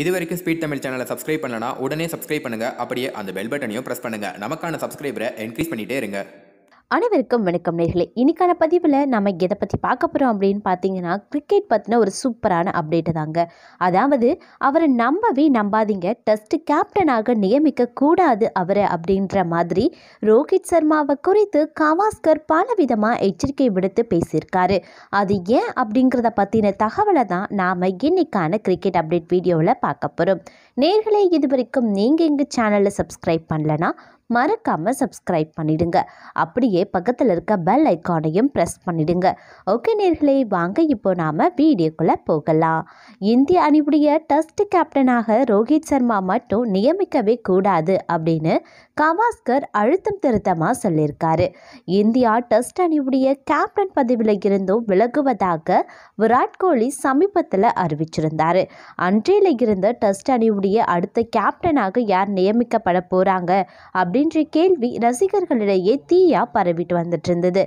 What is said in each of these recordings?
இது வரைக்கும் ஸ்பீட் தமிழ் சேனலை சப்ஸ்கிரைப் பண்ணலனா உடனே சப்ஸ்கிரைப் பண்ணுங்க அப்படியே அந்த பெல் பட்டனையும் பிரஸ் பண்ணுங்க நமக்கான சப்ஸ்கிரைபரை இன்க்ரீஸ் பண்ணிட்டே இருங்க அனைவருக்கும் வணக்கம் நேர்களை இன்றைக்கான பதிவில் நம்ம எதை பற்றி பார்க்க போகிறோம் அப்படின்னு பார்த்தீங்கன்னா கிரிக்கெட் பற்றின ஒரு சூப்பரான அப்டேட்டு தாங்க அதாவது அவரை நம்பவே நம்பாதீங்க டெஸ்ட் கேப்டனாக நியமிக்க கூடாது அவரை அப்படின்ற மாதிரி ரோஹித் சர்மாவை குறித்து கவாஸ்கர் பலவிதமாக எச்சரிக்கை விடுத்து பேசியிருக்காரு அது ஏன் அப்படிங்கிறத பற்றின தகவலை தான் நாம் இன்னைக்கான கிரிக்கெட் அப்டேட் வீடியோவில் பார்க்க போகிறோம் நேர்களே இது வரைக்கும் நீங்கள் எங்கள் சேனலில் சப்ஸ்கிரைப் பண்ணலன்னா மறக்காமல் சப்ஸ்கிரைப் பண்ணிடுங்க அப்படியே பக்கத்தில் இருக்க பெல் ஐக்கானையும் ப்ரெஸ் பண்ணிடுங்க ஓகே நேர்களை வாங்க இப்போ நாம் வீடியோக்குள்ளே போகலாம் இந்திய அணியுடைய டெஸ்ட் கேப்டனாக ரோஹித் சர்மா மட்டும் நியமிக்கவே கூடாது அப்படின்னு கவாஸ்கர் அழுத்தம் திருத்தமாக சொல்லியிருக்காரு இந்தியா டெஸ்ட் அணியுடைய கேப்டன் பதவியில் இருந்தும் விலகுவதாக விராட் கோலி சமீபத்தில் அறிவிச்சிருந்தார் அன்றையில் இருந்த டெஸ்ட் அணியுடைய அடுத்த கேப்டனாக யார் நியமிக்கப்பட போகிறாங்க அப்படி அப்படின்ற கேள்வி ரசிகர்களிடையே தீயா பரவிட்டு வந்துட்டு இருந்தது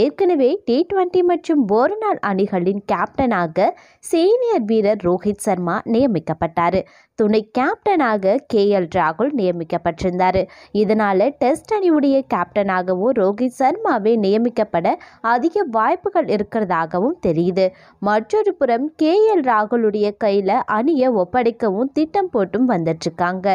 ஏற்கனவே டி டுவெண்ட்டி மற்றும் போரநாள் அணிகளின் கேப்டனாக சீனியர் வீரர் ரோஹித் சர்மா நியமிக்கப்பட்டார் துணை கேப்டனாக கே எல் ராகுல் நியமிக்கப்பட்டிருந்தார் இதனால் டெஸ்ட் அணியுடைய கேப்டனாகவும் ரோஹித் சர்மாவே நியமிக்கப்பட அதிக வாய்ப்புகள் இருக்கிறதாகவும் தெரியுது மற்றொரு புறம் கே எல் ராகுலுடைய கையில் அணியை ஒப்படைக்கவும் திட்டம் போட்டும் வந்துட்டுருக்காங்க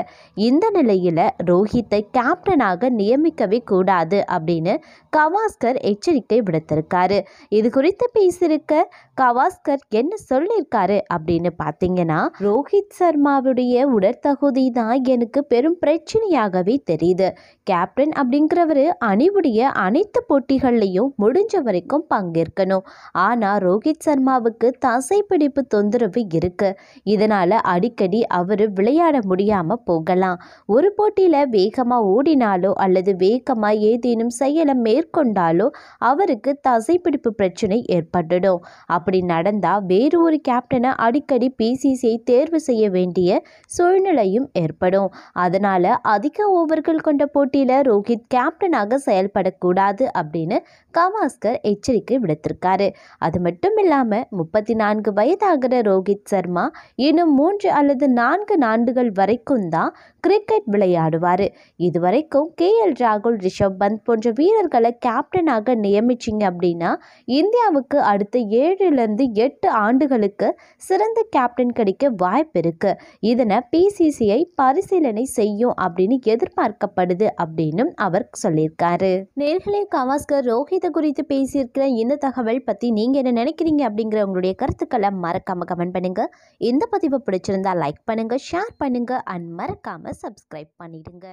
இந்த நிலையில் ரோஹித்தை கேப் கேப்டனாக நியமிக்கவே கூடாது அப்படின்னு கவாஸ்கர் எச்சரிக்கை விடுத்திருக்காரு இது குறித்து பேசியிருக்க கவாஸ்கர் என்ன சொல்லியிருக்காரு அப்படின்னு பார்த்தீங்கன்னா ரோஹித் சர்மாவுடைய உடற்தகுதி தான் எனக்கு பெரும் பிரச்சனையாகவே தெரியுது கேப்டன் அப்படிங்கிறவர் அணிவுடைய அனைத்து போட்டிகள்லையும் முடிஞ்ச வரைக்கும் பங்கேற்கணும் ஆனால் ரோஹித் சர்மாவுக்கு தசைப்பிடிப்பு தொந்தரவு இருக்கு இதனால் அடிக்கடி அவர் விளையாட முடியாமல் போகலாம் ஒரு போட்டியில் வேகமாக ஓடி ஓடினாலோ அல்லது வேகமாக ஏதேனும் செயலை மேற்கொண்டாலோ அவருக்கு தசைப்பிடிப்பு பிரச்சனை ஏற்பட்டுடும் அப்படி நடந்தால் வேறு ஒரு கேப்டனை அடிக்கடி பிசிசிஐ தேர்வு செய்ய வேண்டிய சூழ்நிலையும் ஏற்படும் அதனால் அதிக ஓவர்கள் கொண்ட போட்டியில் ரோஹித் கேப்டனாக செயல்படக்கூடாது அப்படின்னு கவாஸ்கர் எச்சரிக்கை விடுத்திருக்காரு அது மட்டும் இல்லாமல் முப்பத்தி நான்கு வயதாகிற ரோஹித் சர்மா இன்னும் மூன்று அல்லது நான்கு நாண்டுகள் வரைக்கும் தான் கிரிக்கெட் விளையாடுவார் இதுவரைக்கும் கே எல் ராகுல் ரிஷப் பந்த் போன்ற வீரர்களை கேப்டனாக நியமிச்சிங்க அப்படின்னா இந்தியாவுக்கு அடுத்த ஏழுலேருந்து எட்டு ஆண்டுகளுக்கு சிறந்த கேப்டன் கிடைக்க வாய்ப்பு இருக்குது இதனை பிசிசிஐ பரிசீலனை செய்யும் அப்படின்னு எதிர்பார்க்கப்படுது அப்படின்னு அவர் சொல்லியிருக்காரு நேர்களே கவாஸ்கர் ரோஹித் இது குறித்து பேசியிருக்கிற இந்த தகவல் பற்றி நீங்கள் என்ன நினைக்கிறீங்க அப்படிங்கிற உங்களுடைய கருத்துக்களை மறக்காமல் கமெண்ட் பண்ணுங்கள் இந்த பதிவு பிடிச்சிருந்தா லைக் பண்ணுங்கள் ஷேர் பண்ணுங்கள் அண்ட் மறக்காமல் சப்ஸ்கிரைப் பண்ணிடுங்க